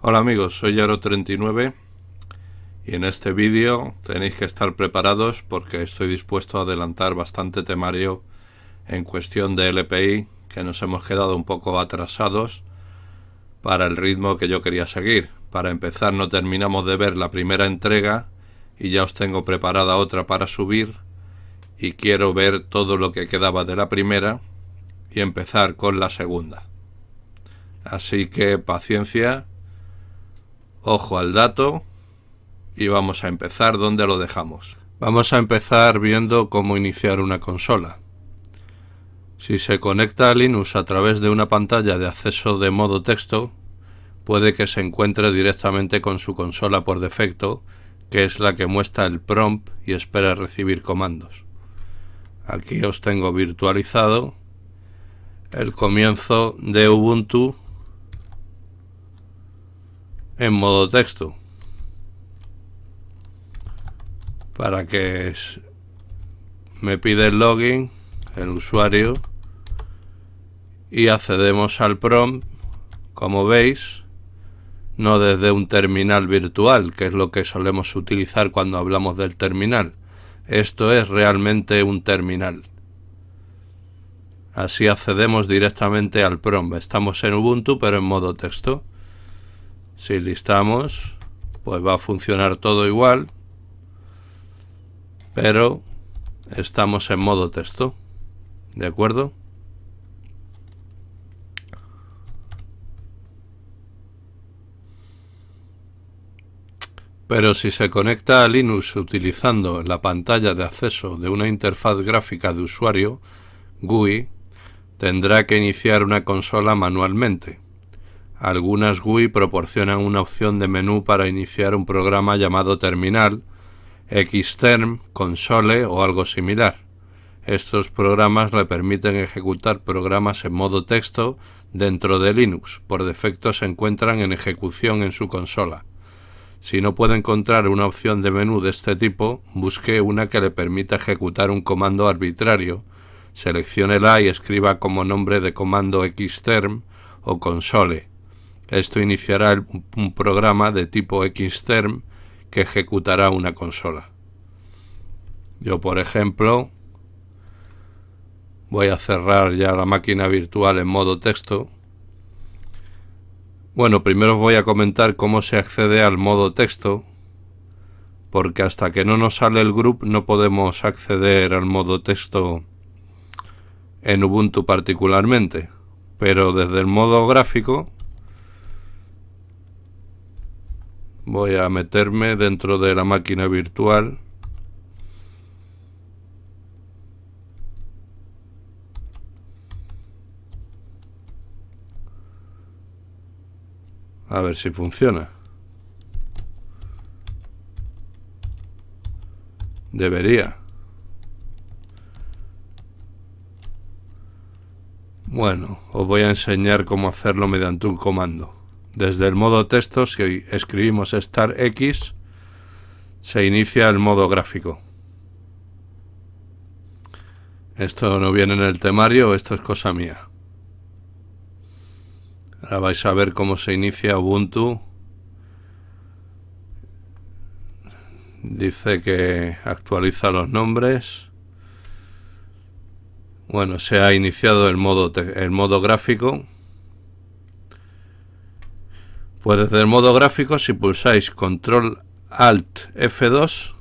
Hola amigos, soy Yaro39 y en este vídeo tenéis que estar preparados porque estoy dispuesto a adelantar bastante temario en cuestión de LPI que nos hemos quedado un poco atrasados para el ritmo que yo quería seguir. Para empezar no terminamos de ver la primera entrega y ya os tengo preparada otra para subir y quiero ver todo lo que quedaba de la primera y empezar con la segunda. Así que paciencia Ojo al dato y vamos a empezar donde lo dejamos. Vamos a empezar viendo cómo iniciar una consola. Si se conecta a Linux a través de una pantalla de acceso de modo texto, puede que se encuentre directamente con su consola por defecto, que es la que muestra el prompt y espera recibir comandos. Aquí os tengo virtualizado el comienzo de Ubuntu en modo texto para que me pide el login, el usuario y accedemos al prompt como veis no desde un terminal virtual que es lo que solemos utilizar cuando hablamos del terminal esto es realmente un terminal así accedemos directamente al prompt estamos en Ubuntu pero en modo texto si listamos, pues va a funcionar todo igual, pero estamos en modo texto. ¿De acuerdo? Pero si se conecta a Linux utilizando la pantalla de acceso de una interfaz gráfica de usuario, GUI, tendrá que iniciar una consola manualmente. Algunas GUI proporcionan una opción de menú para iniciar un programa llamado Terminal, Xterm, Console o algo similar. Estos programas le permiten ejecutar programas en modo texto dentro de Linux. Por defecto se encuentran en ejecución en su consola. Si no puede encontrar una opción de menú de este tipo, busque una que le permita ejecutar un comando arbitrario, Seleccione la y escriba como nombre de comando Xterm o console. Esto iniciará un programa de tipo Xterm que ejecutará una consola. Yo, por ejemplo, voy a cerrar ya la máquina virtual en modo texto. Bueno, primero os voy a comentar cómo se accede al modo texto, porque hasta que no nos sale el group no podemos acceder al modo texto en Ubuntu particularmente. Pero desde el modo gráfico voy a meterme dentro de la máquina virtual a ver si funciona debería bueno, os voy a enseñar cómo hacerlo mediante un comando desde el modo texto, si escribimos star x, se inicia el modo gráfico. Esto no viene en el temario, esto es cosa mía. Ahora vais a ver cómo se inicia Ubuntu. Dice que actualiza los nombres. Bueno, se ha iniciado el modo, el modo gráfico. Pues desde el modo gráfico, si pulsáis Control Alt F2,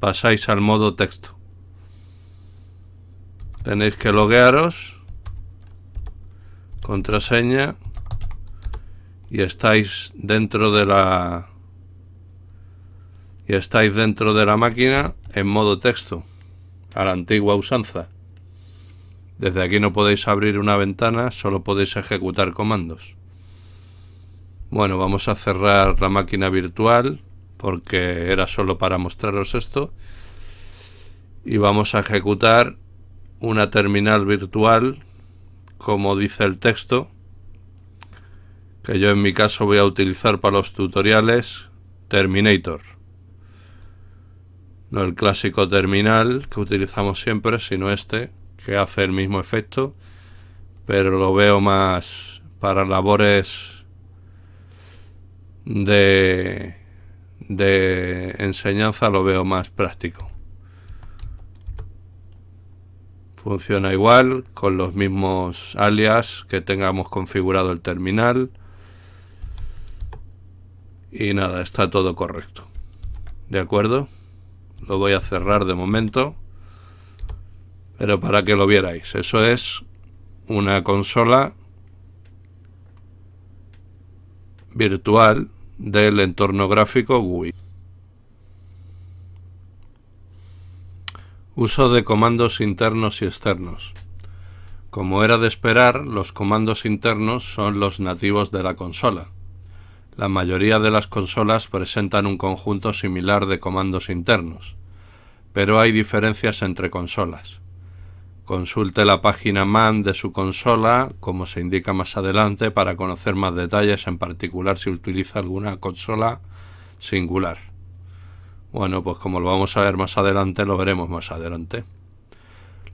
pasáis al modo texto. Tenéis que loguearos, contraseña, y estáis dentro de la y estáis dentro de la máquina en modo texto, a la antigua usanza. Desde aquí no podéis abrir una ventana, solo podéis ejecutar comandos. Bueno, vamos a cerrar la máquina virtual porque era solo para mostraros esto. Y vamos a ejecutar una terminal virtual como dice el texto que yo en mi caso voy a utilizar para los tutoriales Terminator. No el clásico terminal que utilizamos siempre, sino este, que hace el mismo efecto, pero lo veo más para labores de, enseñanza lo veo más práctico. Funciona igual, con los mismos alias que tengamos configurado el terminal. Y nada, está todo correcto. ¿De acuerdo? Lo voy a cerrar de momento. Pero para que lo vierais, eso es una consola virtual del entorno gráfico GUI. Uso de comandos internos y externos. Como era de esperar, los comandos internos son los nativos de la consola. La mayoría de las consolas presentan un conjunto similar de comandos internos, pero hay diferencias entre consolas. Consulte la página MAN de su consola, como se indica más adelante, para conocer más detalles, en particular si utiliza alguna consola singular. Bueno, pues como lo vamos a ver más adelante, lo veremos más adelante.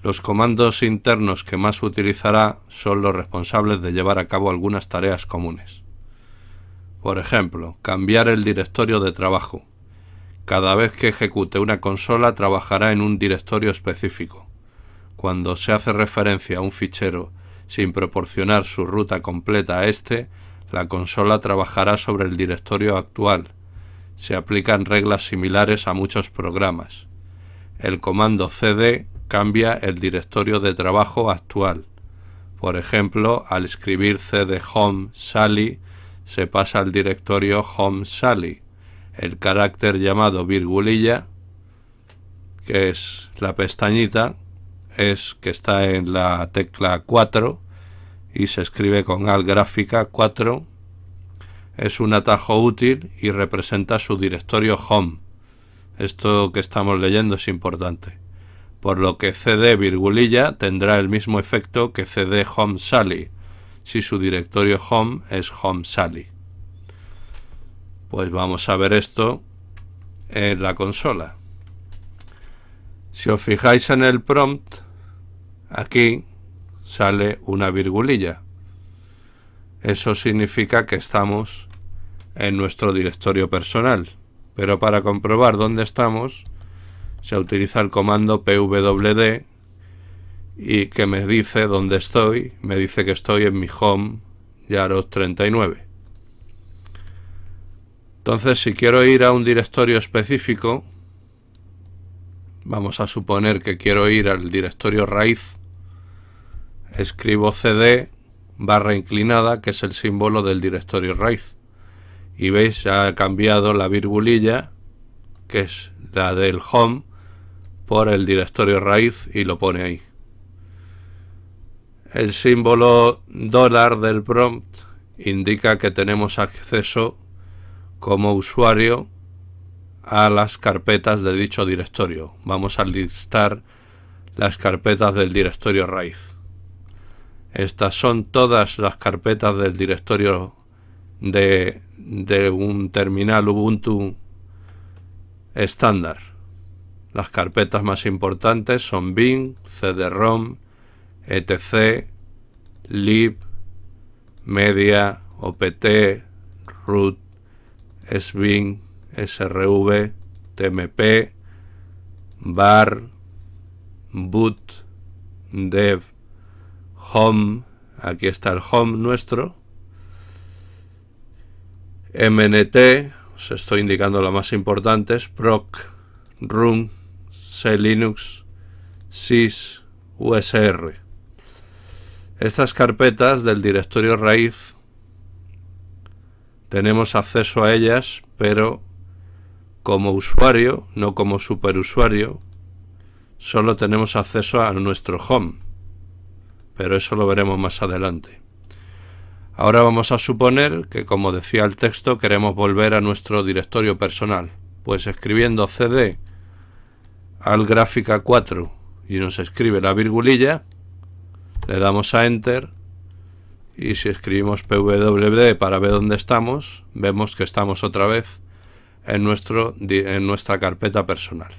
Los comandos internos que más utilizará son los responsables de llevar a cabo algunas tareas comunes. Por ejemplo, cambiar el directorio de trabajo. Cada vez que ejecute una consola trabajará en un directorio específico cuando se hace referencia a un fichero sin proporcionar su ruta completa a este, la consola trabajará sobre el directorio actual. Se aplican reglas similares a muchos programas. El comando cd cambia el directorio de trabajo actual. Por ejemplo, al escribir cd home sally se pasa al directorio home sally. El carácter llamado virgulilla, que es la pestañita, es que está en la tecla 4 y se escribe con al gráfica 4. Es un atajo útil y representa su directorio home. Esto que estamos leyendo es importante. Por lo que cd virgulilla tendrá el mismo efecto que cd home sally si su directorio home es home sally. Pues vamos a ver esto en la consola. Si os fijáis en el prompt, Aquí sale una virgulilla. Eso significa que estamos en nuestro directorio personal. Pero para comprobar dónde estamos, se utiliza el comando pwd y que me dice dónde estoy. Me dice que estoy en mi home yaros 39. Entonces, si quiero ir a un directorio específico, vamos a suponer que quiero ir al directorio raíz escribo cd barra inclinada, que es el símbolo del directorio raíz. Y veis, ya cambiado la virgulilla, que es la del home, por el directorio raíz y lo pone ahí. El símbolo dólar del prompt indica que tenemos acceso como usuario a las carpetas de dicho directorio. Vamos a listar las carpetas del directorio raíz. Estas son todas las carpetas del directorio de, un terminal Ubuntu estándar. Las carpetas más importantes son bin, cd etc, lib, media, opt, root, sbin, srv, tmp, bar, boot, dev, home, aquí está el home nuestro, mnt, os estoy indicando lo más importante, es proc, run, clinux, sys, usr. Estas carpetas del directorio raíz tenemos acceso a ellas, pero como usuario, no como superusuario, solo tenemos acceso a nuestro home pero eso lo veremos más adelante. Ahora vamos a suponer que, como decía el texto, queremos volver a nuestro directorio personal, pues escribiendo cd al gráfica 4 y nos escribe la virgulilla, le damos a enter y si escribimos pwd para ver dónde estamos, vemos que estamos otra vez en, nuestro, en nuestra carpeta personal.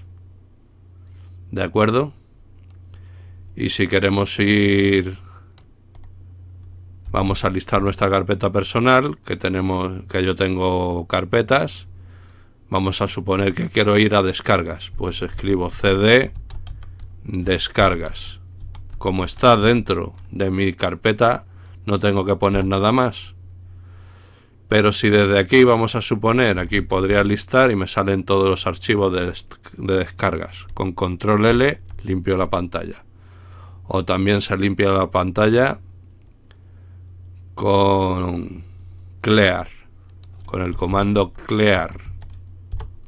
¿De acuerdo? Y si queremos ir, vamos a listar nuestra carpeta personal, que tenemos, que yo tengo carpetas. Vamos a suponer que quiero ir a descargas, pues escribo cd descargas. Como está dentro de mi carpeta, no tengo que poner nada más. Pero si desde aquí vamos a suponer, aquí podría listar y me salen todos los archivos de, de descargas. Con control L limpio la pantalla o también se limpia la pantalla con clear con el comando clear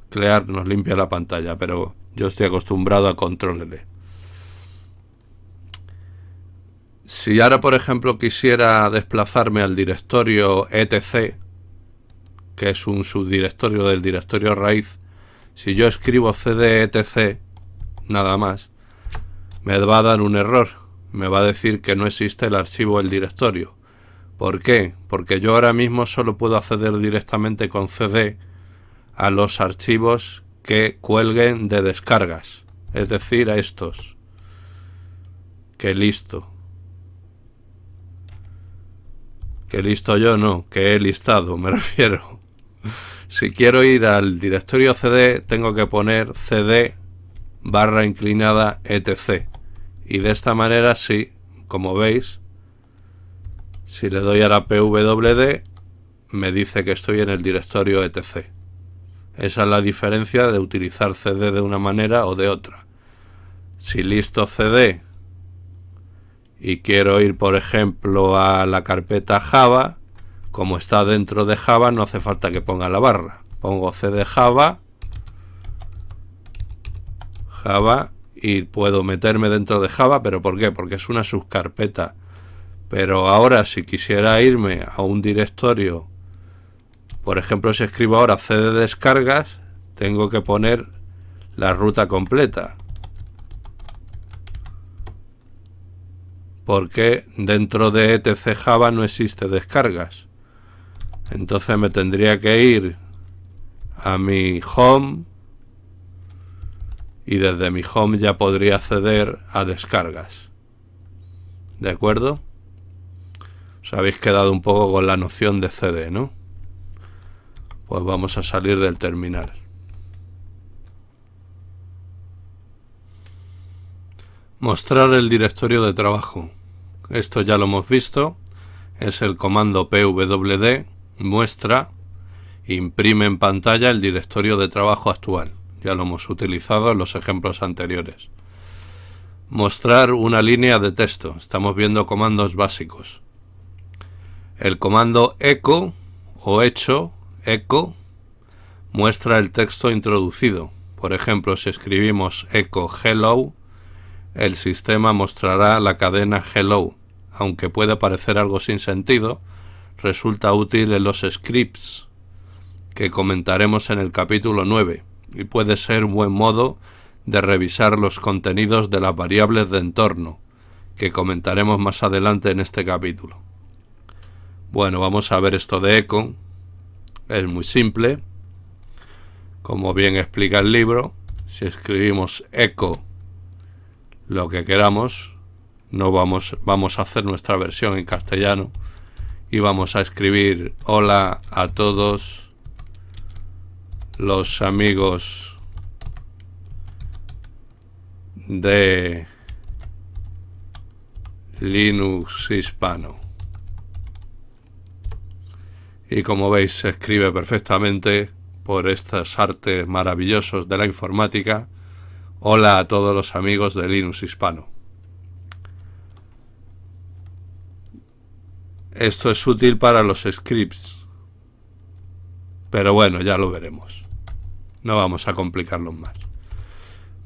clear nos limpia la pantalla pero yo estoy acostumbrado a control L si ahora por ejemplo quisiera desplazarme al directorio etc que es un subdirectorio del directorio raíz si yo escribo cd etc nada más me va a dar un error, me va a decir que no existe el archivo del directorio. ¿Por qué? Porque yo ahora mismo solo puedo acceder directamente con CD a los archivos que cuelguen de descargas, es decir, a estos. Que listo. Que listo yo no, que he listado, me refiero. si quiero ir al directorio CD, tengo que poner CD barra inclinada etc. Y de esta manera sí, como veis, si le doy a la pwd, me dice que estoy en el directorio etc. Esa es la diferencia de utilizar cd de una manera o de otra. Si listo cd y quiero ir, por ejemplo, a la carpeta Java, como está dentro de Java, no hace falta que ponga la barra. Pongo cd Java, Java y puedo meterme dentro de Java, pero ¿por qué? Porque es una subcarpeta. Pero ahora si quisiera irme a un directorio, por ejemplo si escribo ahora cd descargas, tengo que poner la ruta completa. Porque dentro de etc Java no existe descargas. Entonces me tendría que ir a mi home y desde mi home ya podría acceder a descargas. ¿De acuerdo? Os habéis quedado un poco con la noción de CD, ¿no? Pues vamos a salir del terminal. Mostrar el directorio de trabajo. Esto ya lo hemos visto. Es el comando pwd muestra, imprime en pantalla el directorio de trabajo actual ya lo hemos utilizado en los ejemplos anteriores. Mostrar una línea de texto, estamos viendo comandos básicos. El comando echo o hecho, echo, muestra el texto introducido. Por ejemplo, si escribimos echo hello, el sistema mostrará la cadena hello. Aunque puede parecer algo sin sentido, resulta útil en los scripts que comentaremos en el capítulo 9 y puede ser un buen modo de revisar los contenidos de las variables de entorno, que comentaremos más adelante en este capítulo. Bueno, vamos a ver esto de eco. Es muy simple. Como bien explica el libro, si escribimos eco lo que queramos, no vamos, vamos a hacer nuestra versión en castellano y vamos a escribir hola a todos los amigos de Linux hispano. Y como veis se escribe perfectamente por estas artes maravillosos de la informática. Hola a todos los amigos de Linux hispano. Esto es útil para los scripts pero bueno, ya lo veremos. No vamos a complicarlo más.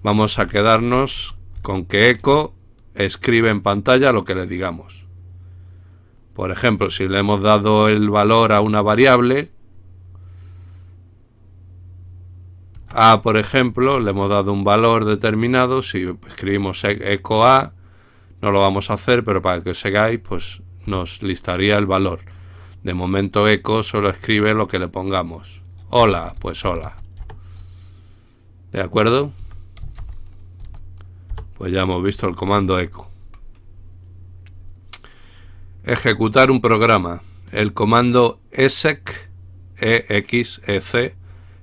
Vamos a quedarnos con que Echo escribe en pantalla lo que le digamos. Por ejemplo, si le hemos dado el valor a una variable, a, por ejemplo, le hemos dado un valor determinado, si escribimos e, eco a, no lo vamos a hacer, pero para que os hagáis, pues nos listaría el valor. De momento Echo solo escribe lo que le pongamos. Hola, pues hola. ¿De acuerdo? Pues ya hemos visto el comando echo. Ejecutar un programa. El comando exec, EXEC,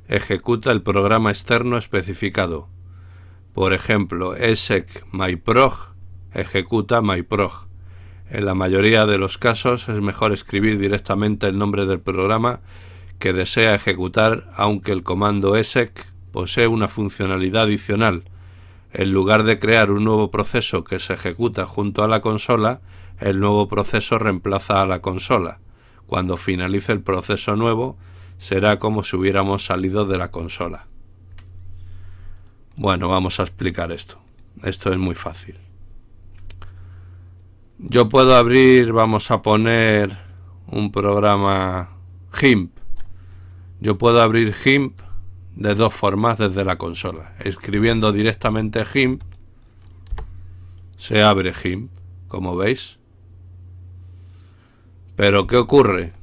ejecuta el programa externo especificado. Por ejemplo, ESEC myprog ejecuta myprog. En la mayoría de los casos es mejor escribir directamente el nombre del programa que desea ejecutar, aunque el comando ESEC posee una funcionalidad adicional. En lugar de crear un nuevo proceso que se ejecuta junto a la consola, el nuevo proceso reemplaza a la consola. Cuando finalice el proceso nuevo, será como si hubiéramos salido de la consola. Bueno, vamos a explicar esto. Esto es muy fácil. Yo puedo abrir, vamos a poner un programa GIMP. Yo puedo abrir GIMP de dos formas desde la consola. Escribiendo directamente GIMP, se abre GIMP, como veis. Pero ¿qué ocurre?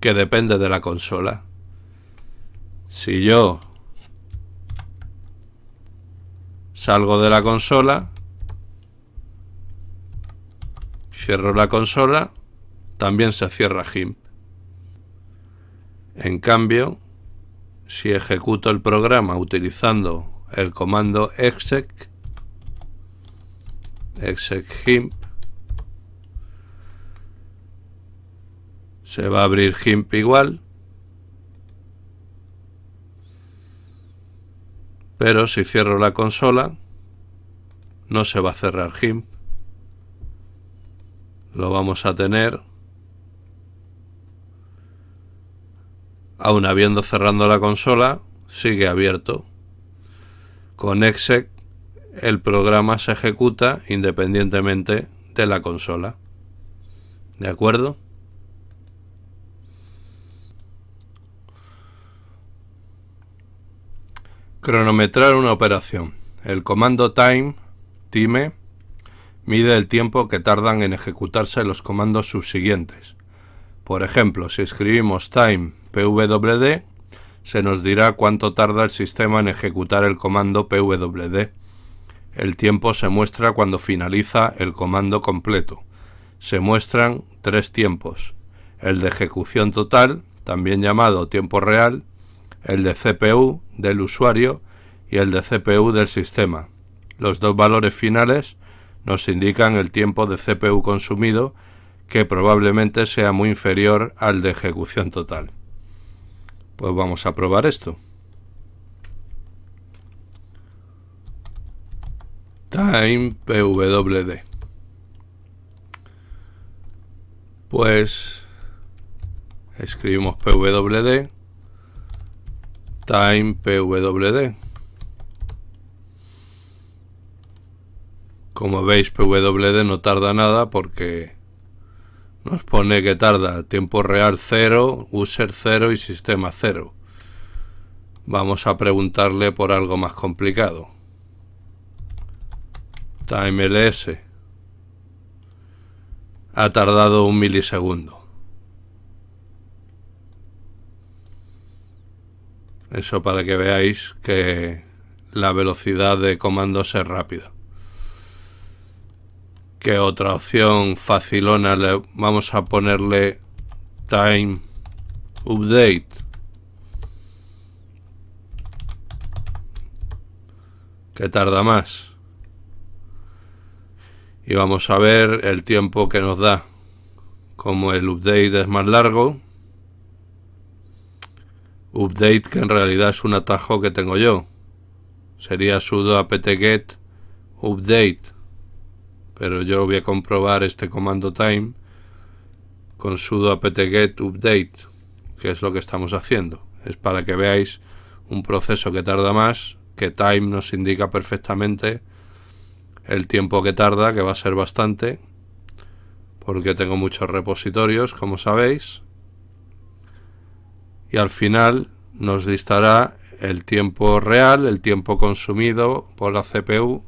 Que depende de la consola. Si yo salgo de la consola, cierro la consola, también se cierra GIMP. En cambio, si ejecuto el programa utilizando el comando exec, exec GIMP, se va a abrir GIMP igual, pero si cierro la consola, no se va a cerrar GIMP lo vamos a tener aún habiendo cerrando la consola sigue abierto con exec el programa se ejecuta independientemente de la consola de acuerdo cronometrar una operación el comando time time mide el tiempo que tardan en ejecutarse los comandos subsiguientes. Por ejemplo, si escribimos time pwd, se nos dirá cuánto tarda el sistema en ejecutar el comando pwd. El tiempo se muestra cuando finaliza el comando completo. Se muestran tres tiempos. El de ejecución total, también llamado tiempo real, el de CPU del usuario y el de CPU del sistema. Los dos valores finales nos indican el tiempo de CPU consumido, que probablemente sea muy inferior al de ejecución total. Pues vamos a probar esto. Time PWD. Pues escribimos PWD. Time PWD. Como veis, PWD no tarda nada porque nos pone que tarda tiempo real 0, user 0 y sistema 0. Vamos a preguntarle por algo más complicado. Time ls Ha tardado un milisegundo. Eso para que veáis que la velocidad de comandos es rápida. Que otra opción facilona le vamos a ponerle time update? Que tarda más. Y vamos a ver el tiempo que nos da. Como el update es más largo. Update que en realidad es un atajo que tengo yo. Sería sudo apt-get update pero yo voy a comprobar este comando time con sudo apt-get update, que es lo que estamos haciendo. Es para que veáis un proceso que tarda más, que time nos indica perfectamente el tiempo que tarda, que va a ser bastante, porque tengo muchos repositorios, como sabéis. Y al final nos listará el tiempo real, el tiempo consumido por la CPU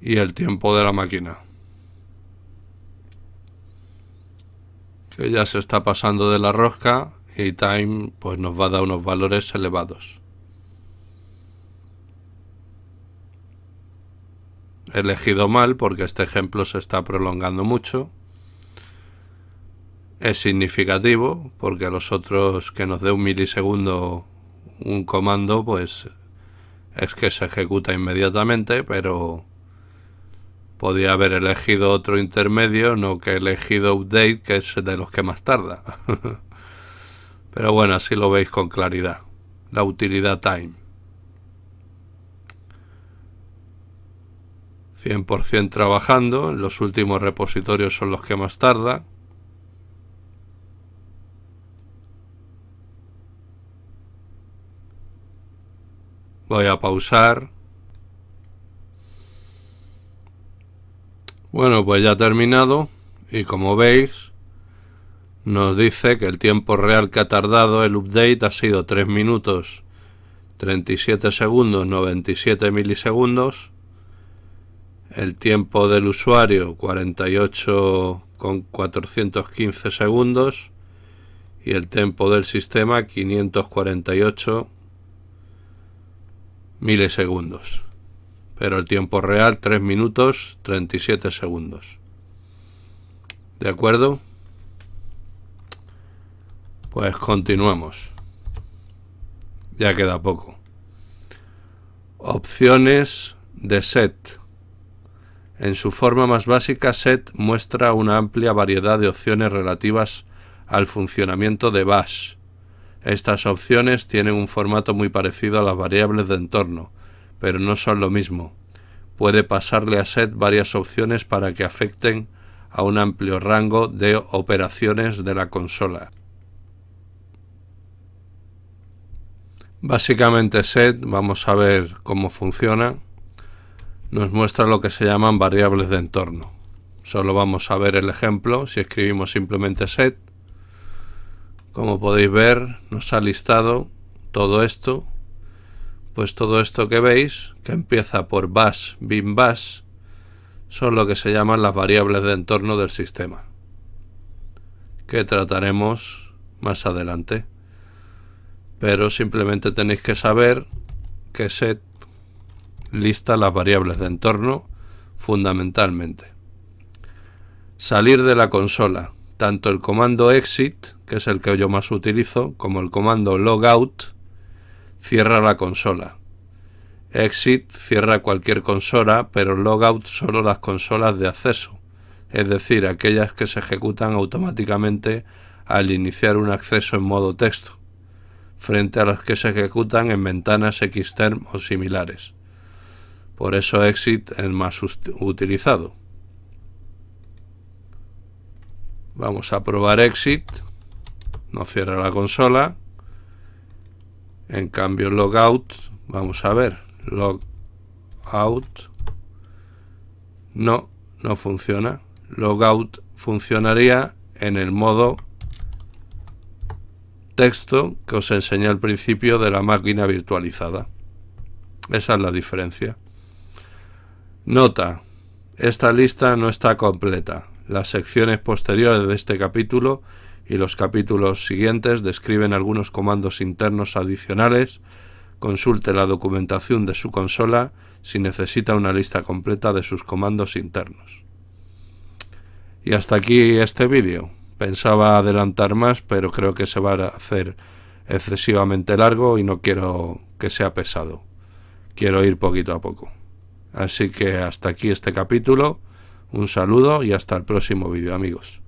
y el tiempo de la máquina. Que ya se está pasando de la rosca y time pues nos va a dar unos valores elevados. He elegido mal porque este ejemplo se está prolongando mucho. Es significativo porque a los otros que nos dé un milisegundo un comando pues es que se ejecuta inmediatamente, pero Podía haber elegido otro intermedio, no que he elegido update, que es de los que más tarda. Pero bueno, así lo veis con claridad. La utilidad time. 100% trabajando, los últimos repositorios son los que más tarda. Voy a pausar. Bueno, pues ya ha terminado y como veis nos dice que el tiempo real que ha tardado el update ha sido 3 minutos 37 segundos 97 milisegundos el tiempo del usuario 48,415 segundos y el tiempo del sistema 548 milisegundos pero el tiempo real 3 minutos 37 segundos. ¿De acuerdo? Pues continuamos. Ya queda poco. Opciones de set. En su forma más básica, set muestra una amplia variedad de opciones relativas al funcionamiento de bash. Estas opciones tienen un formato muy parecido a las variables de entorno, pero no son lo mismo. Puede pasarle a SET varias opciones para que afecten a un amplio rango de operaciones de la consola. Básicamente SET, vamos a ver cómo funciona, nos muestra lo que se llaman variables de entorno. Solo vamos a ver el ejemplo, si escribimos simplemente SET, como podéis ver, nos ha listado todo esto pues todo esto que veis, que empieza por bash, bin bash, son lo que se llaman las variables de entorno del sistema, que trataremos más adelante. Pero simplemente tenéis que saber que set lista las variables de entorno fundamentalmente. Salir de la consola. Tanto el comando exit, que es el que yo más utilizo, como el comando logout, cierra la consola. Exit cierra cualquier consola, pero logout solo las consolas de acceso, es decir, aquellas que se ejecutan automáticamente al iniciar un acceso en modo texto, frente a las que se ejecutan en ventanas Xterm o similares. Por eso Exit es más utilizado. Vamos a probar Exit. No cierra la consola. En cambio, logout, vamos a ver, logout, no, no funciona. Logout funcionaría en el modo texto que os enseñé al principio de la máquina virtualizada. Esa es la diferencia. Nota, esta lista no está completa. Las secciones posteriores de este capítulo y los capítulos siguientes describen algunos comandos internos adicionales. Consulte la documentación de su consola si necesita una lista completa de sus comandos internos. Y hasta aquí este vídeo. Pensaba adelantar más, pero creo que se va a hacer excesivamente largo y no quiero que sea pesado. Quiero ir poquito a poco. Así que hasta aquí este capítulo. Un saludo y hasta el próximo vídeo amigos.